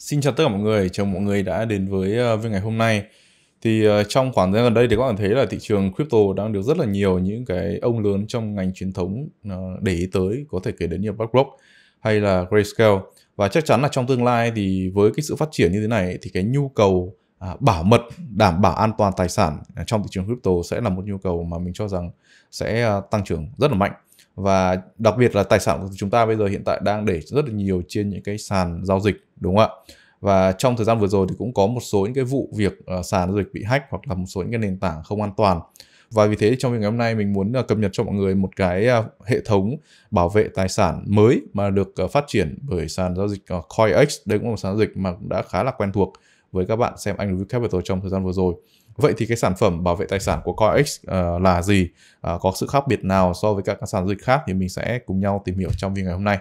Xin chào tất cả mọi người, chào mọi người đã đến với uh, ngày hôm nay. Thì uh, trong khoảng thời gian gần đây thì các bạn thấy là thị trường crypto đang được rất là nhiều những cái ông lớn trong ngành truyền thống uh, để ý tới, có thể kể đến như BlackRock hay là Grayscale. Và chắc chắn là trong tương lai thì với cái sự phát triển như thế này thì cái nhu cầu À, bảo mật đảm bảo an toàn tài sản à, trong thị trường crypto sẽ là một nhu cầu mà mình cho rằng sẽ tăng trưởng rất là mạnh và đặc biệt là tài sản của chúng ta bây giờ hiện tại đang để rất là nhiều trên những cái sàn giao dịch đúng không ạ và trong thời gian vừa rồi thì cũng có một số những cái vụ việc ờ, sàn giao dịch bị hack hoặc là một số những cái nền tảng không an toàn và vì thế trong việc ngày hôm nay mình muốn ờ, cập nhật cho mọi người một cái ờ, hệ thống bảo vệ tài sản mới mà được phát triển bởi sàn giao dịch CoinX. Đây cũng là một sàn giao dịch mà đã khá là quen thuộc với các bạn xem anh Review Capital trong thời gian vừa rồi. Vậy thì cái sản phẩm bảo vệ tài sản của CoinEx uh, ờ, là gì? Uh, có sự khác biệt nào so với các sản dịch khác thì mình sẽ cùng nhau tìm hiểu trong video ngày hôm nay.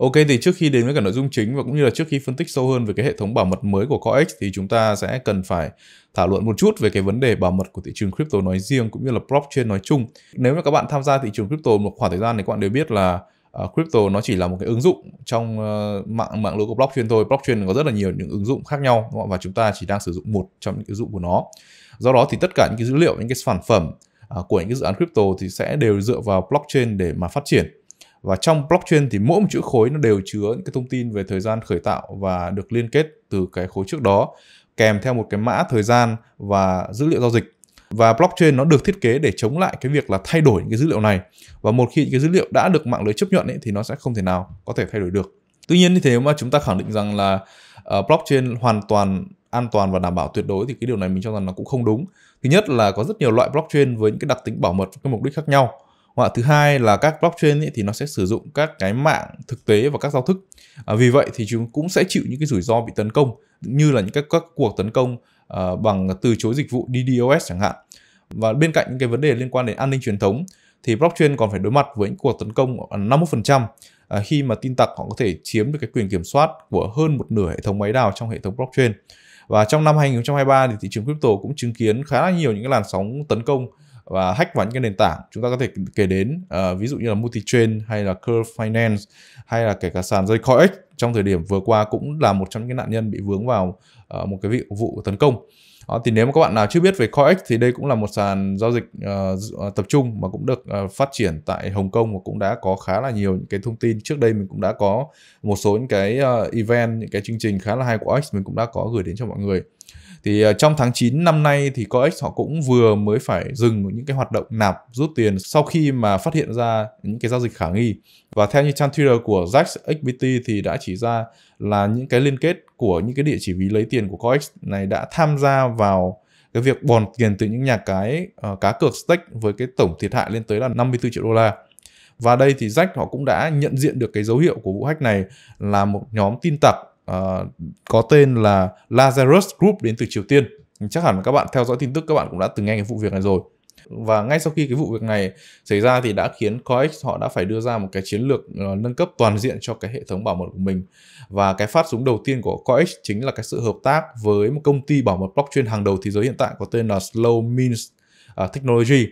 Ok thì trước khi đến với cả nội dung chính và cũng như là trước khi phân tích sâu hơn về cái hệ thống bảo mật mới của Coex thì chúng ta sẽ cần phải thảo luận một chút về cái vấn đề bảo mật của thị trường crypto nói riêng cũng như là blockchain nói chung. Nếu mà các bạn tham gia thị trường crypto một khoảng thời gian thì các bạn đều biết là uh, crypto nó chỉ là một cái ứng dụng trong uh, mạng mạng lưới của blockchain thôi. Blockchain có rất là nhiều những ứng dụng khác nhau và chúng ta chỉ đang sử dụng một trong những ứng dụng của nó. Do đó thì tất cả những cái dữ liệu, những cái sản phẩm ờ, của những cái dự án crypto thì sẽ đều dựa vào blockchain để mà phát triển và trong blockchain thì mỗi một chữ khối nó đều chứa những cái thông tin về thời gian khởi tạo và được liên kết từ cái khối trước đó kèm theo một cái mã thời gian và dữ liệu giao dịch và blockchain nó được thiết kế để chống lại cái việc là thay đổi những cái dữ liệu này và một khi những cái dữ liệu đã được mạng lưới chấp nhận ấy, thì nó sẽ không thể nào có thể thay đổi được tuy nhiên như thế mà chúng ta khẳng định rằng là uh, blockchain hoàn toàn an toàn và đảm bảo tuyệt đối thì cái điều này mình cho rằng nó cũng không đúng thứ nhất là có rất nhiều loại blockchain với những cái đặc tính bảo mật các mục đích khác nhau hoặc thứ hai là các blockchain ấy, thì nó sẽ sử dụng các cái mạng thực tế và các giao thức à, vì vậy thì chúng cũng sẽ chịu những cái rủi ro bị tấn công như là những các, các cuộc tấn công uh, bằng từ chối dịch vụ DDoS chẳng hạn và bên cạnh những cái vấn đề liên quan đến an ninh truyền thống thì blockchain còn phải đối mặt với những cuộc tấn công 50% à, khi mà tin tặc họ có thể chiếm được cái quyền kiểm soát của hơn một nửa hệ thống máy đào trong hệ thống blockchain. Và trong năm 2023 thì thị trường crypto cũng chứng kiến khá là nhiều những cái làn sóng tấn công và hack vào những cái nền tảng chúng ta có thể kể đến uh, ví dụ như là multichain hay là curve finance hay là kể cả sàn dây coinex trong thời điểm vừa qua cũng là một trong những cái nạn nhân bị vướng vào uh, một cái vụ tấn công đó, thì nếu mà các bạn nào chưa biết về coinex thì đây cũng là một sàn giao dịch uh, tập trung mà cũng được uh, phát triển tại hồng kông và cũng đã có khá là nhiều những cái thông tin trước đây mình cũng đã có một số những cái uh, event những cái chương trình khá là hay của coinx mình cũng đã có gửi đến cho mọi người thì ờ, trong tháng 9 năm nay thì COEX họ cũng vừa mới phải dừng những cái hoạt động nạp rút tiền sau khi mà phát hiện ra những cái giao dịch khả nghi. Và theo như trang Twitter của Jax XBT thì đã chỉ ra là những cái liên kết của những cái địa chỉ ví lấy tiền của COEX này đã tham gia vào cái việc bòn tiền từ những nhà cái uh, cá cược stake với cái tổng thiệt hại lên tới là 54 triệu đô la. Và đây thì Jack họ cũng đã nhận diện được cái dấu hiệu của vụ hack này là một nhóm tin tặc Ờ, có tên là Lazarus Group đến từ Triều Tiên. Chắc hẳn các bạn theo dõi tin tức các bạn cũng đã từng nghe cái vụ việc này rồi. Và ngay sau khi cái vụ việc này xảy ra thì đã khiến COEX họ đã phải đưa ra một cái chiến lược ờ, nâng cấp toàn diện cho cái hệ thống bảo mật của mình. Và cái phát súng đầu tiên của COEX chính là cái sự hợp tác với một công ty bảo mật blockchain hàng đầu thế giới hiện tại có tên là Slow Means ờ, Technology.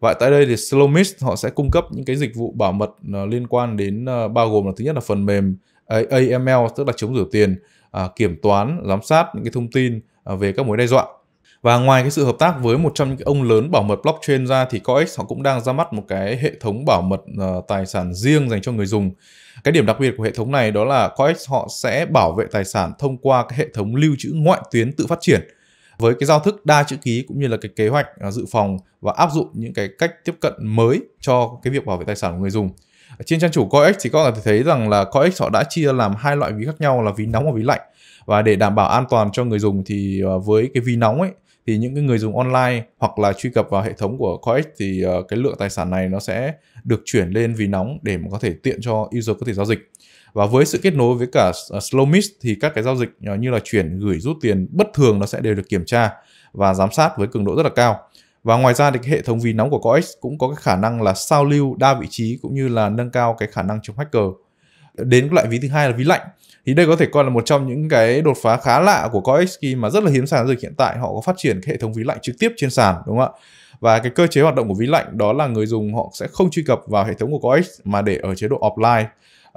vậy tại đây thì Slowmist họ sẽ cung cấp những cái dịch vụ bảo mật liên quan đến bao gồm là thứ nhất là phần mềm AML tức là chống rửa tiền, à, kiểm toán, giám sát những cái thông tin à, về các mối đe dọa. Và ngoài cái sự hợp tác với một trong những ông lớn bảo mật blockchain ra thì Coex họ cũng đang ra mắt một cái hệ thống bảo mật à, tài sản riêng dành cho người dùng. Cái điểm đặc biệt của hệ thống này đó là Coex họ sẽ bảo vệ tài sản thông qua cái hệ thống lưu trữ ngoại tuyến tự phát triển với cái giao thức đa chữ ký cũng như là cái kế hoạch dự phòng và áp dụng những cái cách tiếp cận mới cho cái việc bảo vệ tài sản của người dùng. Ở trên trang chủ COEX thì các bạn thể thấy rằng là COEX họ đã chia làm hai loại ví khác nhau là ví nóng và ví lạnh. Và để đảm bảo an toàn cho người dùng thì ờ, với cái ví nóng ấy thì những cái người dùng online hoặc là truy cập vào hệ thống của COEX thì ờ, cái lượng tài sản này nó sẽ được chuyển lên ví nóng để mà có thể tiện cho user có thể giao dịch. Và với sự kết nối với cả ờ, Slowmix thì các cái giao dịch như là chuyển, gửi, rút tiền bất thường nó sẽ đều được kiểm tra và giám sát với cường độ rất là cao. Và ngoài ra thì cái hệ thống ví nóng của CoreX cũng có cái khả năng là sao lưu đa vị trí cũng như là nâng cao cái khả năng chống hacker. Đến cái loại ví thứ hai là ví lạnh. Thì đây có thể coi là một trong những cái đột phá khá lạ của CoreX khi mà rất là hiếm sàn giao dịch hiện tại họ có phát triển cái hệ thống ví lạnh trực tiếp trên sàn đúng không ạ? và cái cơ chế hoạt động của ví lạnh đó là người dùng họ sẽ không truy cập vào hệ thống của CoEx mà để ở chế độ offline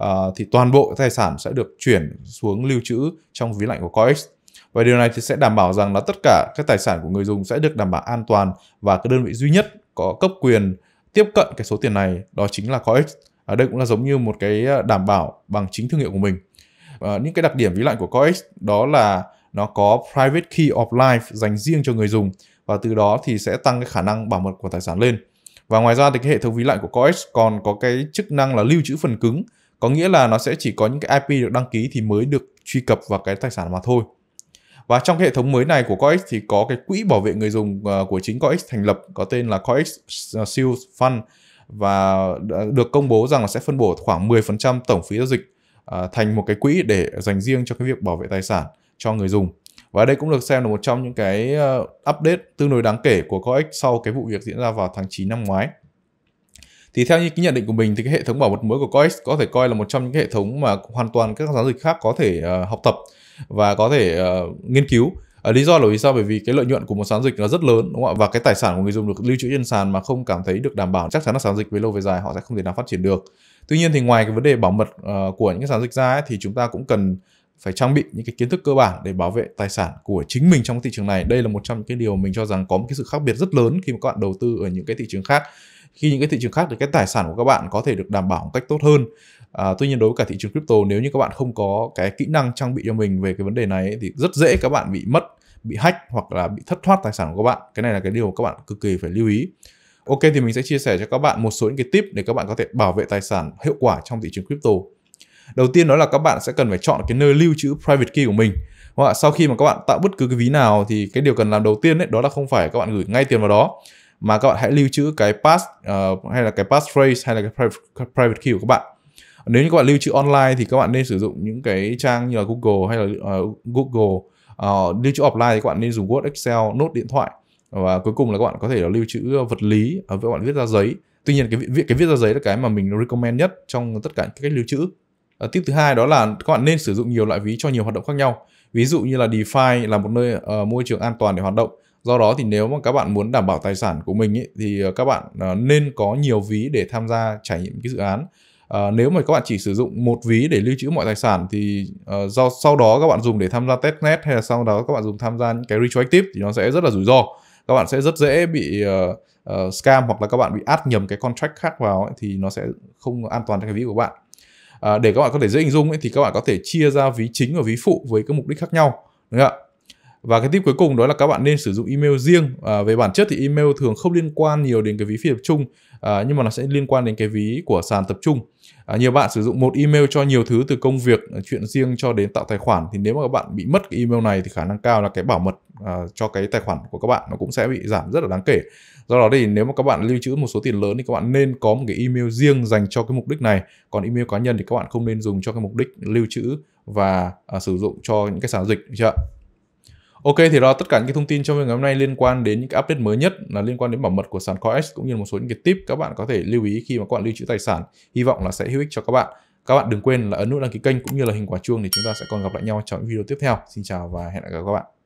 uh, thì toàn bộ tài sản sẽ được chuyển xuống lưu trữ trong ví lạnh của CoEx và điều này thì sẽ đảm bảo rằng là tất cả các tài sản của người dùng sẽ được đảm bảo an toàn và cái đơn vị duy nhất có cấp quyền tiếp cận cái số tiền này đó chính là CoEx. Ở à, đây cũng là giống như một cái ờ, đảm bảo bằng chính thương hiệu của mình. À, những cái đặc điểm ví lại của CoEx đó là nó có private key of life dành riêng cho người dùng và từ đó thì sẽ tăng cái khả năng bảo mật của tài sản lên. Và ngoài ra thì cái hệ thống ví lạnh của CoEx còn có cái chức năng là lưu trữ phần cứng, có nghĩa là nó sẽ chỉ có những cái IP được đăng ký thì mới được truy cập vào cái tài sản mà thôi. Và trong cái hệ thống mới này của CoX thì có cái quỹ bảo vệ người dùng ờ, của chính CoX thành lập có tên là CoX Shield Fund và được công bố rằng là sẽ phân bổ khoảng 10% tổng phí giao dịch ờ, thành một cái quỹ để dành riêng cho cái việc bảo vệ tài sản cho người dùng. Và đây cũng được xem là một trong những cái ờ, update tương đối đáng kể của CoX sau cái vụ việc diễn ra vào tháng 9 năm ngoái thì theo như cái nhận định của mình thì cái hệ thống bảo mật mới của COEX có thể coi là một trong những cái hệ thống mà hoàn toàn các giao dịch khác có thể uh, học tập và có thể uh, nghiên cứu À, lý do là vì sao bởi vì cái lợi nhuận của một sàn dịch là rất lớn đúng không ạ và cái tài sản của người dùng được lưu trữ trên sàn mà không cảm thấy được đảm bảo chắc chắn là sàn dịch về lâu về dài họ sẽ không thể nào phát triển được tuy nhiên thì ngoài cái vấn đề bảo mật uh, của những cái sàn dịch ra ấy, thì chúng ta cũng cần phải trang bị những cái kiến thức cơ bản để bảo vệ tài sản của chính mình trong thị trường này đây là một trong những cái điều mình cho rằng có một cái sự khác biệt rất lớn khi mà các bạn đầu tư ở những cái thị trường khác khi những cái thị trường khác thì cái tài sản của các bạn có thể được đảm bảo một cách tốt hơn à, tuy nhiên đối với cả thị trường crypto nếu như các bạn không có cái kỹ năng trang bị cho mình về cái vấn đề này thì rất dễ các bạn bị mất bị hack hoặc là bị thất thoát tài sản của các bạn cái này là cái điều các bạn cực kỳ phải lưu ý ok thì mình sẽ chia sẻ cho các bạn một số những cái tip để các bạn có thể bảo vệ tài sản hiệu quả trong thị trường crypto đầu tiên đó là các bạn sẽ cần phải chọn cái nơi lưu trữ private key của mình hoặc sau khi mà các bạn tạo bất cứ cái ví nào thì cái điều cần làm đầu tiên ấy, đó là không phải các bạn gửi ngay tiền vào đó mà các bạn hãy lưu trữ cái pass uh, hay là cái passphrase hay là cái private, private key của các bạn nếu như các bạn lưu trữ online thì các bạn nên sử dụng những cái trang như là Google hay là uh, Google uh, lưu trữ offline thì các bạn nên dùng Word, Excel, nốt điện thoại và cuối cùng là các bạn có thể là lưu trữ vật lý ở các bạn viết ra giấy tuy nhiên cái việc cái viết ra giấy là cái mà mình recommend nhất trong tất cả các cách lưu trữ uh, tiếp thứ hai đó là các bạn nên sử dụng nhiều loại ví cho nhiều hoạt động khác nhau ví dụ như là DeFi là một nơi uh, môi trường an toàn để hoạt động do đó thì nếu mà các bạn muốn đảm bảo tài sản của mình ý, thì ờ, các bạn ờ, nên có nhiều ví để tham gia trải nghiệm cái dự án À, nếu mà các bạn chỉ sử dụng một ví để lưu trữ mọi tài sản thì uh, do sau đó các bạn dùng để tham gia testnet hay là sau đó các bạn dùng tham gia những cái retroactive thì nó sẽ rất là rủi ro các bạn sẽ rất dễ bị uh, uh, scam hoặc là các bạn bị add nhầm cái contract khác vào ấy, thì nó sẽ không an toàn cho cái ví của bạn à, để các bạn có thể dễ hình dung ấy, thì các bạn có thể chia ra ví chính và ví phụ với các mục đích khác nhau đúng không ạ và cái tip cuối cùng đó là các bạn nên sử dụng email riêng à, về bản chất thì email thường không liên quan nhiều đến cái ví phi tập trung à, nhưng mà nó sẽ liên quan đến cái ví của sàn tập trung à, nhiều bạn sử dụng một email cho nhiều thứ từ công việc à, chuyện riêng cho đến tạo tài khoản thì nếu mà các bạn bị mất cái email này thì khả năng cao là cái bảo mật à, cho cái tài khoản của các bạn nó cũng sẽ bị giảm rất là đáng kể do đó thì nếu mà các bạn lưu trữ một số tiền lớn thì các bạn nên có một cái email riêng dành cho cái mục đích này còn email cá nhân thì các bạn không nên dùng cho cái mục đích lưu trữ và à, sử dụng cho những cái sàn dịch được chưa Ok thì đó tất cả những cái thông tin trong ngày hôm nay liên quan đến những cái update mới nhất là liên quan đến bảo mật của sàn CoinEx cũng như một số những cái tip các bạn có thể lưu ý khi mà các bạn lưu trữ tài sản. Hy vọng là sẽ hữu ích cho các bạn. Các bạn đừng quên là ấn nút đăng ký kênh cũng như là hình quả chuông để chúng ta sẽ còn gặp lại nhau trong những video tiếp theo. Xin chào và hẹn gặp lại các bạn.